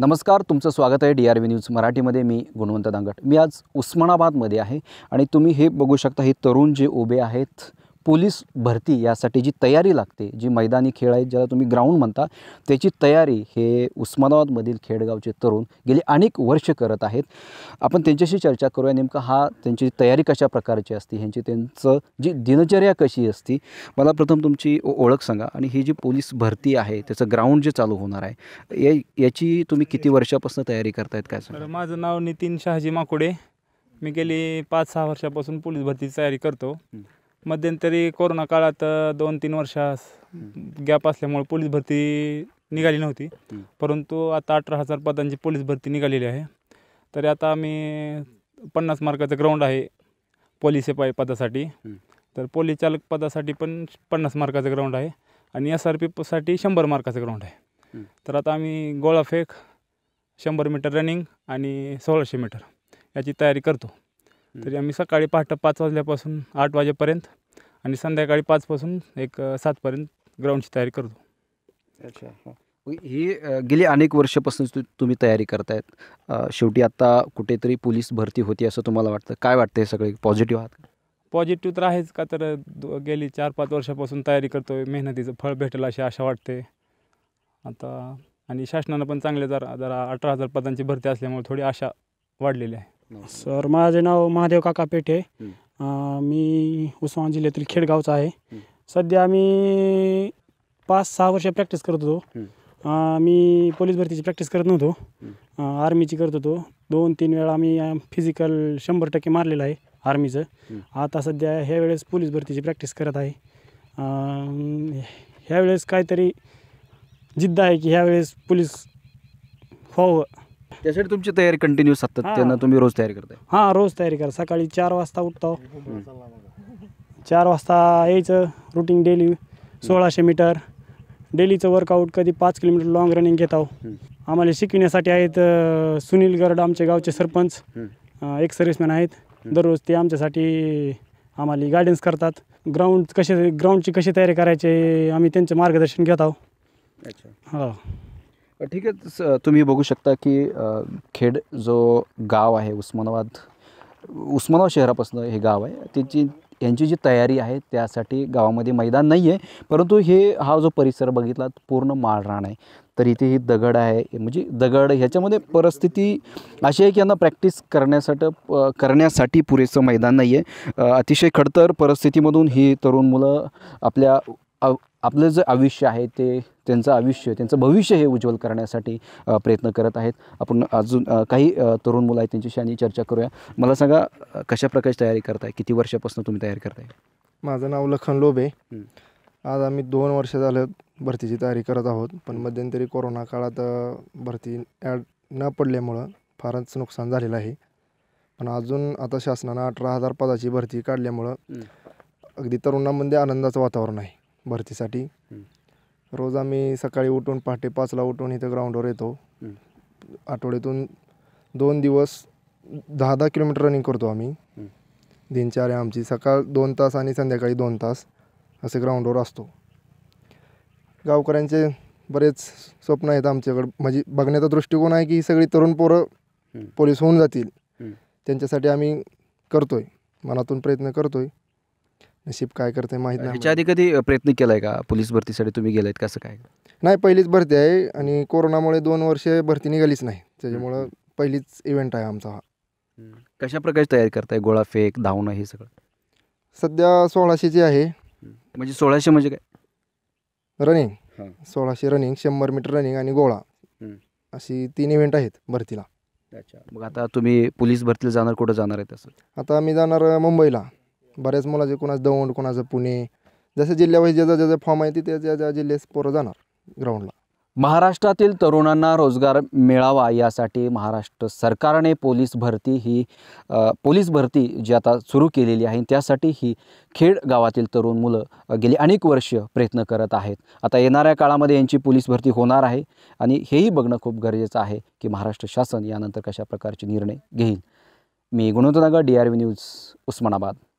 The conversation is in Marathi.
नमस्कार तुमचं स्वागत आहे डी आर व्ही न्यूज मराठीमध्ये मी गुणवंत दांगट मी आज उस्मानाबादमध्ये आहे आणि तुम्ही हे बघू शकता हे तरुण जे उभे आहेत पोलीस भरती यासाठी जी तयारी लागते जी मैदानी खेळ आहेत ज्याला तुम्ही ग्राउंड म्हणता त्याची तयारी हे उस्मानाबादमधील खेडगावचे तरुण गेली अनेक वर्ष करत आहेत आपण त्यांच्याशी चर्चा करूया नेमका हा त्यांची तयारी कशा प्रकारची असते ह्यांची त्यांचं जी दिनचर्या कशी असती मला प्रथम तुमची ओळख सांगा आणि ही जी पोलीस भरती आहे त्याचं ग्राउंड जे चालू होणार आहे या याची तुम्ही किती वर्षापासून तयारी करतायत काय सांगा माझं नाव नितीन शहाजी माकुडे मी गेली पाच सहा वर्षापासून पोलीस भरतीची तयारी करतो मध्यंतरी कोरोना काळात दोन तीन वर्षास गॅप असल्यामुळे पोलीस भरती निघाली नव्हती परंतु आता अठरा हजार पदांची पोलीस भरती निघालेली आहे तरी आता आम्ही पन्नास मार्काचं ग्राउंड आहे पोलीस एफ पदासाठी तर पोलीस चालक पदासाठी पण पन्नास मार्काचं ग्राउंड आहे आणि एस आर पीसाठी शंभर मार्काचं ग्राउंड आहे तर आता आम्ही गोळाफेक शंभर मीटर रनिंग आणि सोळाशे मीटर याची तयारी करतो तरी आम्ही सकाळी पहाटं पाच वाजल्यापासून आठ वाजेपर्यंत आणि संध्याकाळी पाचपासून एक सातपर्यंत ग्राउंडची तयारी करतो अच्छा ही गेली अनेक वर्षापासून तुम्ही तयारी करतायत शेवटी आता कुठेतरी पोलीस भरती होती असं तुम्हाला वाटतं काय वाटतं हे सगळे पॉझिटिव्ह आहात पॉझिटिव्ह तर आहेच का तर गेली चार पाच वर्षापासून तयारी करतोय मेहनतीचं फळ भेटेल अशी आशा वाटते आता आणि शासनानं पण चांगले जरा जरा अठरा हजार पदांची भरती असल्यामुळे थोडी आशा वाढलेली आहे सर माझे नाव महादेव काका पेठे मी उस्मान जिल्ह्यातील खेडगावचा आहे सध्या आम्ही पाच सहा वर्ष प्रॅक्टिस करत होतो मी पोलीस भरतीची प्रॅक्टिस करत नव्हतो आर्मीची करत होतो दोन तीन वेळा आम्ही फिजिकल शंभर टक्के मारलेलं आहे आर्मीचं आता सध्या ह्या वेळेस पोलीस भरतीची प्रॅक्टिस करत आहे ह्यावेळेस काहीतरी जिद्द आहे की ह्यावेळेस पोलीस हो त्यासाठी तुमची तयारी कंटिन्यू सातत्यानं तुम्ही रोज तयारी करताय हां रोज तयारी करा सकाळी चार वाजता उठतो चार वाजता यायचं रुटीन डेली सोळाशे मीटर डेलीचं वर्कआउट कधी पाच किलोमीटर लॉंग रनिंग घेत आहो आम्हाला शिकविण्यासाठी आहेत सुनील गर्ड आमच्या गावचे सरपंच एक सर्व्हिसमॅन आहेत दररोज ते आमच्यासाठी आम्हाला गायडन्स करतात ग्राउंड कसे ग्राउंडची कशी तयारी करायची आम्ही त्यांचं मार्गदर्शन घेत आहोत अच्छा हां हो. ठीक आहे तुम्ही बघू शकता की खेड जो गाव आहे उस्मानाबाद उस्मानाबाद शहरापासून हे गाव आहे त्याची यांची जी तयारी आहे त्यासाठी गावामध्ये मैदान नाही आहे परंतु हे हा जो परिसर बघितला पूर्ण माळराण आहे तर इथे ही दगड आहे म्हणजे दगड ह्याच्यामध्ये परिस्थिती अशी आहे की यांना प्रॅक्टिस करण्यासाठी करण्यासाठी पुरेसं मैदान नाही आहे अतिशय खडतर परिस्थितीमधून ही तरुण मुलं आपल्या आपलं जे आयुष्य आहे ते त्यांचं आयुष्य त्यांचं भविष्य हे उज्ज्वल करण्यासाठी प्रयत्न करत आहेत आपण अजून काही तरुण मुलं आहेत त्यांच्याशी आणि चर्चा करूया मला सांगा कशा प्रकारची तयारी करताय किती वर्षापासून तुम्ही तयारी करताय माझं नाव लखन लोबे आज आम्ही दोन वर्ष झालं भरतीची तयारी करत आहोत पण मध्यंतरी कोरोना काळात भरती ॲड न पडल्यामुळं फारच नुकसान झालेलं आहे पण अजून आता शासनानं अठरा हजार पदाची भरती काढल्यामुळं अगदी तरुणांमध्ये आनंदाचं वातावरण आहे भरतीसाठी रोज आम्ही सकाळी उठून पहाटे पाचला उठून इथं ग्राउंडवर येतो आठवड्यातून दोन दिवस दहा दहा किलोमीटर रनिंग करतो आम्ही दिनचर्या आमची सकाळ दोन तास आणि संध्याकाळी दोन तास असे ग्राउंडवर असतो गावकऱ्यांचे बरेच स्वप्न आहेत आमच्याकडं म्हणजे बघण्याचा दृष्टिकोन आहे की ही सगळी तरुण पोरं पोलीस होऊन जातील त्यांच्यासाठी आम्ही करतोय मनातून प्रयत्न करतोय नशीब काय करते माहीत नाही आधी कधी प्रयत्न केलाय का पोलीस भरतीसाठी तुम्ही गेलायत का काय नाही पहिलीच भरती आहे आणि कोरोनामुळे दोन वर्षे भरती निघालीच नाही त्याच्यामुळं पहिलीच इव्हेंट आहे आमचा हा कशा प्रकारे तयारी करताय गोळा फेक धावणं हे सगळं सध्या सोळाशेची आहे म्हणजे सोळाशे म्हणजे काय रनिंग सोळाशे रनिंग शंभर मीटर रनिंग आणि गोळा अशी तीन इव्हेंट आहेत भरतीला अच्छा मग आता तुम्ही पोलीस भरतीला जाणार कुठं जाणार आहे असं आता मी जाणार मुंबईला बऱ्याच मुलाचे कोणाचं दौंड कोणाचं पुणे जसं जिल्ह्यावाईज ज्याचा ज्याचा फॉर्म आहे तिथे ज्या ज्या जिल्ह्यास पोरं जाणार ग्राउंडला महाराष्ट्रातील तरुणांना रोजगार मिळावा यासाठी महाराष्ट्र सरकारने पोलीस भरती ही पोलीस भरती जी आता सुरू केलेली आहे त्यासाठी ही खेड गावातील तरुण मुलं गेली अनेक वर्ष प्रयत्न करत आहेत आता येणाऱ्या काळामध्ये यांची पोलीस भरती होणार आहे आणि हेही बघणं खूप गरजेचं आहे की महाराष्ट्र शासन यानंतर कशा प्रकारचे निर्णय घेईल मी Gunwantnagar D R V news Osmanabad